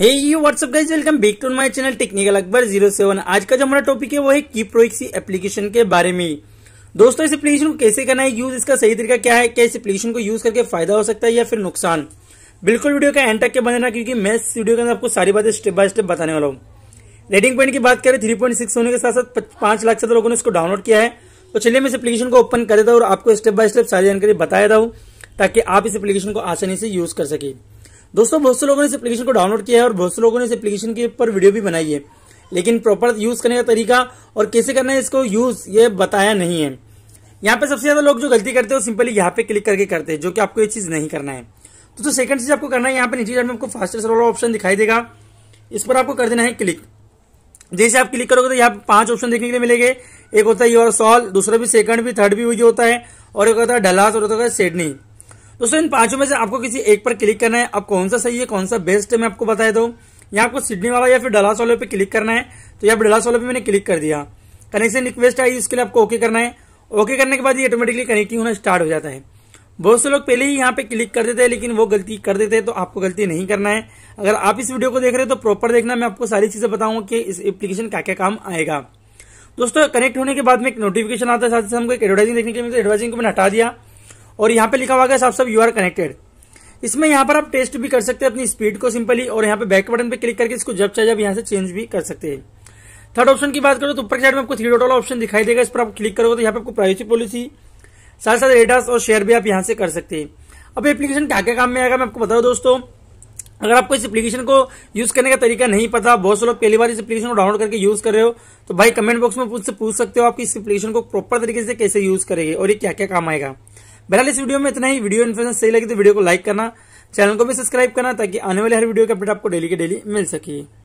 hey you what's up guys welcome back to my channel technical Akbar zero seven आज का जो हमारा टॉपिक है वो है की प्रोक्सी एप्लीकेशन के बारे में दोस्तों इस एप्लीकेशन को कैसे करना है यूज इसका सही तरीका क्या है क्या इस एप्लीकेशन को यूज करके फायदा हो सकता है या फिर नुकसान बिल्कुल वीडियो का एंड तक के बनाना क्योंकि मैं इस वीडियो के अंदर आपको सारी बातें स्टेप बाय स्टेप बताने वाला हूँ रेडिंग पॉइंट की बात करें थ्री पॉइंट सिक्स होने के साथ साथ पांच लाख से तो लोगों ने इसको डाउनलोड किया है तो चलिए मैं इस एप्लीकेशन को ओपन कर देता हूँ और आपको स्टेप बाय स्टेप सारी जानकारी बताया था ताकि आप इस एप्लीकेशन को आसानी से यूज कर सकें दोस्तों बहुत से लोगों ने इस एप्लीकेशन को डाउनलोड किया है और बहुत से लोगों ने इस एप्लीकेशन के ऊपर वीडियो भी बनाई है लेकिन प्रॉपर यूज करने का तरीका और कैसे करना है इसको यूज ये बताया नहीं है यहाँ पे सबसे ज्यादा लोग जो गलती करते हैं सिंपली यहाँ पे क्लिक करके करते हैं जो कि आपको ये चीज नहीं करना है तो, तो सेकंड चीज आपको करना है यहाँ पे नीचे में आपको फास्टेस्ट वाला ऑप्शन दिखाई देगा इस पर आपको कर देना है क्लिक जैसे आप क्लिक करोगे तो यहाँ पे पांच ऑप्शन देखने के लिए मिलेंगे एक होता है योर सॉल्व दूसरा भी सेकंड भी थर्ड भी वही होता है और एक होता है ढलास और होता है सेडनी दोस्तों इन पांचों में से आपको किसी एक पर क्लिक करना है अब कौन सा सही है कौन सा बेस्ट है मैं आपको बताया दो यहाँ आपको सिडनी वाला या फिर डलास वाले पे क्लिक करना है तो यहाँ डलास वाले पे मैंने क्लिक कर दिया कनेक्शन रिक्वेस्ट आई इसके लिए आपको ओके करना है ओके करने के बाद ये ऑटोमेटिकली कनेक्टिंग होना स्टार्ट हो जाता है बहुत से लोग पहले ही यहाँ पे क्लिक कर देते हैं लेकिन वो गलती कर देते हैं तो आपको गलती नहीं करना है अगर आप इस वीडियो को देख रहे हो तो प्रॉपर देखना मैं आपको सारी चीजें बताऊंगा कि इस एप्लीकेशन क्या क्या काम आएगा दोस्तों कनेक्ट होने के बाद में एक नोटिफिकेशन आता है साथ ही हमको एक एडवर्टाइजिंग देखने के लिए एडवर्टाइजिंग को मैंने हटा दिया और यहाँ पे लिखा हुआ है आप सब यू आर कनेक्टेड इसमें यहाँ पर आप टेस्ट भी कर सकते हैं अपनी स्पीड को सिंपली और यहाँ पे बैक बटन पे क्लिक करके इसको जब चाहे जब यहाँ से चेंज भी कर सकते हैं थर्ड ऑप्शन की बात करो तो ऊपर साइड में आपको थ्री डॉट वाला ऑप्शन दिखाई देगा इस पर आप क्लिक करोगे तो यहाँ पे आपको प्राइवेसी पॉलिसी साथ साथ रेडास और शेयर भी आप यहाँ से कर सकते हैं अब एप्लीकेशन क्या क्या काम में आएगा मैं आपको बता दूं दोस्तों अगर आपको इस एप्लीकेशन को यूज करने का तरीका नहीं पता बहुत से लोग पहली बार इस एप्लीकेशन को डाउनलोड करके यूज कर रहे हो तो भाई कमेंट बॉक्स में पूछ सकते हो आप इस एप्लीकेशन को प्रॉपर तरीके से कैसे यूज करेंगे और ये क्या क्या काम आएगा बहरहाल इस वीडियो में इतना ही वीडियो इन्फॉर्मेशन सही लगी तो वीडियो को लाइक करना चैनल को भी सब्सक्राइब करना ताकि आने वाले हर वीडियो के अपडेट आपको डेली के डेली मिल सके